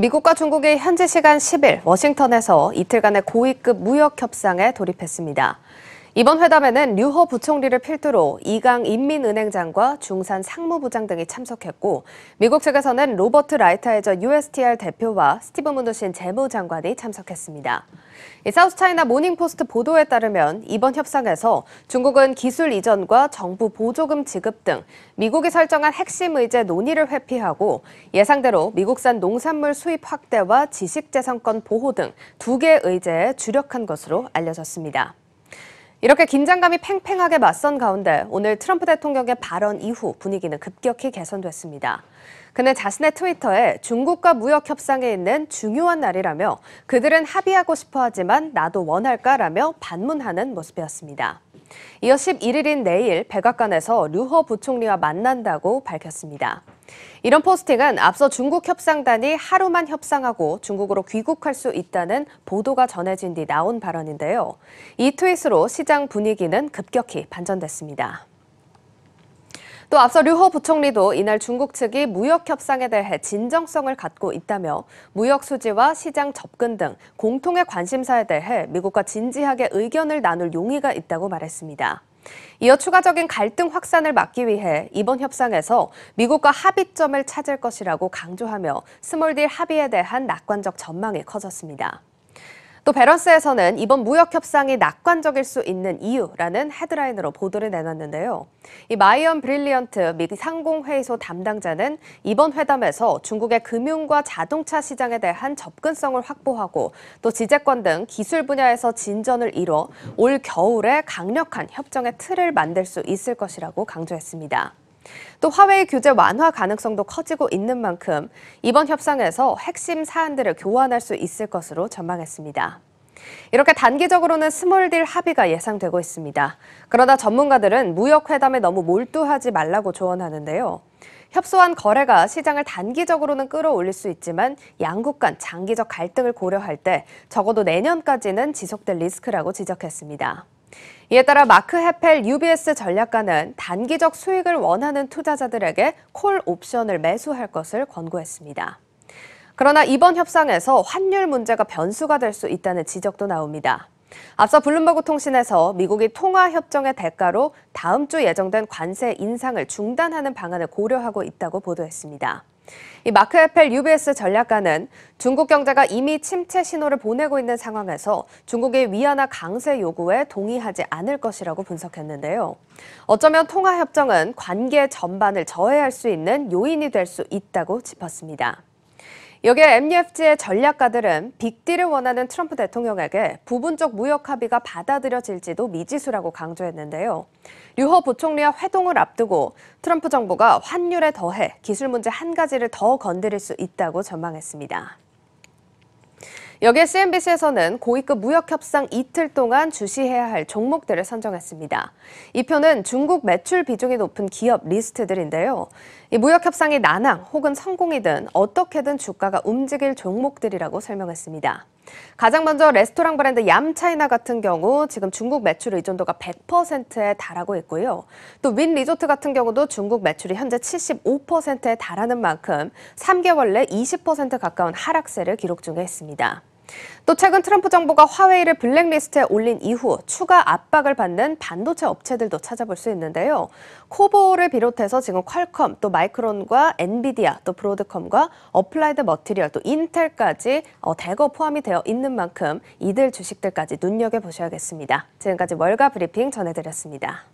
미국과 중국이 현지 시간 10일 워싱턴에서 이틀간의 고위급 무역 협상에 돌입했습니다. 이번 회담에는 류허 부총리를 필두로 이강 인민은행장과 중산 상무부장 등이 참석했고 미국 측에서는 로버트 라이터에저 USTR 대표와 스티브 문도신 재무장관이 참석했습니다. 사우스차이나 모닝포스트 보도에 따르면 이번 협상에서 중국은 기술 이전과 정부 보조금 지급 등 미국이 설정한 핵심 의제 논의를 회피하고 예상대로 미국산 농산물 수입 확대와 지식재산권 보호 등 두개 의제에 주력한 것으로 알려졌습니다. 이렇게 긴장감이 팽팽하게 맞선 가운데 오늘 트럼프 대통령의 발언 이후 분위기는 급격히 개선됐습니다. 그는 자신의 트위터에 중국과 무역 협상에 있는 중요한 날이라며 그들은 합의하고 싶어 하지만 나도 원할까라며 반문하는 모습이었습니다. 이어 11일인 내일 백악관에서 류허 부총리와 만난다고 밝혔습니다. 이런 포스팅은 앞서 중국 협상단이 하루만 협상하고 중국으로 귀국할 수 있다는 보도가 전해진 뒤 나온 발언인데요. 이 트윗으로 시장 분위기는 급격히 반전됐습니다. 또 앞서 류호 부총리도 이날 중국 측이 무역 협상에 대해 진정성을 갖고 있다며 무역 수지와 시장 접근 등 공통의 관심사에 대해 미국과 진지하게 의견을 나눌 용의가 있다고 말했습니다. 이어 추가적인 갈등 확산을 막기 위해 이번 협상에서 미국과 합의점을 찾을 것이라고 강조하며 스몰딜 합의에 대한 낙관적 전망이 커졌습니다. 또 베런스에서는 이번 무역 협상이 낙관적일 수 있는 이유라는 헤드라인으로 보도를 내놨는데요. 이 마이언 브릴리언트 미 상공회의소 담당자는 이번 회담에서 중국의 금융과 자동차 시장에 대한 접근성을 확보하고 또 지재권 등 기술 분야에서 진전을 이뤄 올 겨울에 강력한 협정의 틀을 만들 수 있을 것이라고 강조했습니다. 또 화웨이 규제 완화 가능성도 커지고 있는 만큼 이번 협상에서 핵심 사안들을 교환할 수 있을 것으로 전망했습니다. 이렇게 단기적으로는 스몰딜 합의가 예상되고 있습니다. 그러나 전문가들은 무역회담에 너무 몰두하지 말라고 조언하는데요. 협소한 거래가 시장을 단기적으로는 끌어올릴 수 있지만 양국 간 장기적 갈등을 고려할 때 적어도 내년까지는 지속될 리스크라고 지적했습니다. 이에 따라 마크 해펠 UBS 전략가는 단기적 수익을 원하는 투자자들에게 콜 옵션을 매수할 것을 권고했습니다. 그러나 이번 협상에서 환율 문제가 변수가 될 수 있다는 지적도 나옵니다. 앞서 블룸버그 통신에서 미국이 통화 협정의 대가로 다음 주 예정된 관세 인상을 중단하는 방안을 고려하고 있다고 보도했습니다. 이 마크 에펠 UBS 전략가는 중국 경제가 이미 침체 신호를 보내고 있는 상황에서 중국의 위안화 강세 요구에 동의하지 않을 것이라고 분석했는데요. 어쩌면 통화 협정은 관계 전반을 저해할 수 있는 요인이 될 수 있다고 짚었습니다. 여기에 MUFG의 전략가들은 빅딜을 원하는 트럼프 대통령에게 부분적 무역 합의가 받아들여질지도 미지수라고 강조했는데요. 류허 부총리와 회동을 앞두고 트럼프 정부가 환율에 더해 기술 문제 한 가지를 더 건드릴 수 있다고 전망했습니다. 여기에 CNBC에서는 고위급 무역 협상 이틀 동안 주시해야 할 종목들을 선정했습니다. 이 표는 중국 매출 비중이 높은 기업 리스트들인데요. 이 무역 협상이 난항 혹은 성공이든 어떻게든 주가가 움직일 종목들이라고 설명했습니다. 가장 먼저 레스토랑 브랜드 얌차이나 같은 경우 지금 중국 매출 의존도가 100%에 달하고 있고요. 또 윈 리조트 같은 경우도 중국 매출이 현재 75%에 달하는 만큼 3개월 내 20% 가까운 하락세를 기록 중에 있습니다. 또 최근 트럼프 정부가 화웨이를 블랙리스트에 올린 이후 추가 압박을 받는 반도체 업체들도 찾아볼 수 있는데요. 코보를 비롯해서 지금 퀄컴, 또 마이크론과 엔비디아, 또 브로드컴과 어플라이드 머티리얼, 또 인텔까지 어, 대거 포함이 되어 있는 만큼 이들 주식들까지 눈여겨보셔야겠습니다. 지금까지 월가 브리핑 전해드렸습니다.